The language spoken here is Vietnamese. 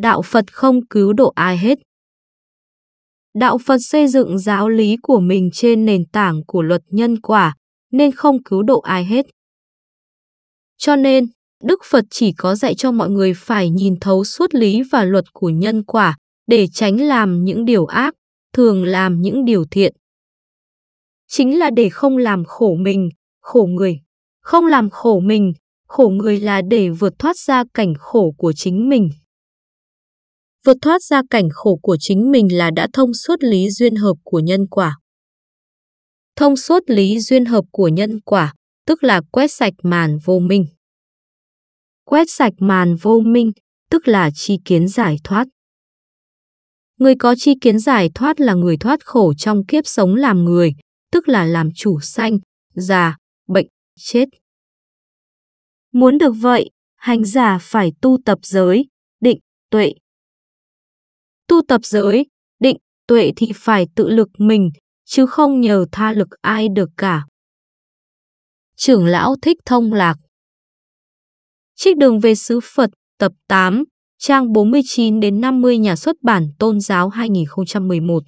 đạo Phật không cứu độ ai hết. Đạo Phật xây dựng giáo lý của mình trên nền tảng của luật nhân quả, nên không cứu độ ai hết. Cho nên, Đức Phật chỉ có dạy cho mọi người phải nhìn thấu suốt lý và luật của nhân quả để tránh làm những điều ác, thường làm những điều thiện. Chính là để không làm khổ mình, khổ người. Không làm khổ mình, khổ người là để vượt thoát ra cảnh khổ của chính mình vượt thoát ra cảnh khổ của chính mình là đã thông suốt lý duyên hợp của nhân quả. Thông suốt lý duyên hợp của nhân quả, tức là quét sạch màn vô minh. Quét sạch màn vô minh, tức là chi kiến giải thoát. Người có chi kiến giải thoát là người thoát khổ trong kiếp sống làm người, tức là làm chủ sanh, già, bệnh, chết. Muốn được vậy, hành giả phải tu tập giới, định, tuệ, tu tập giới, định, tuệ thì phải tự lực mình, chứ không nhờ tha lực ai được cả. Trưởng lão thích thông lạc Trích đường về xứ Phật, tập 8, trang 49 đến 50 nhà xuất bản tôn giáo 2011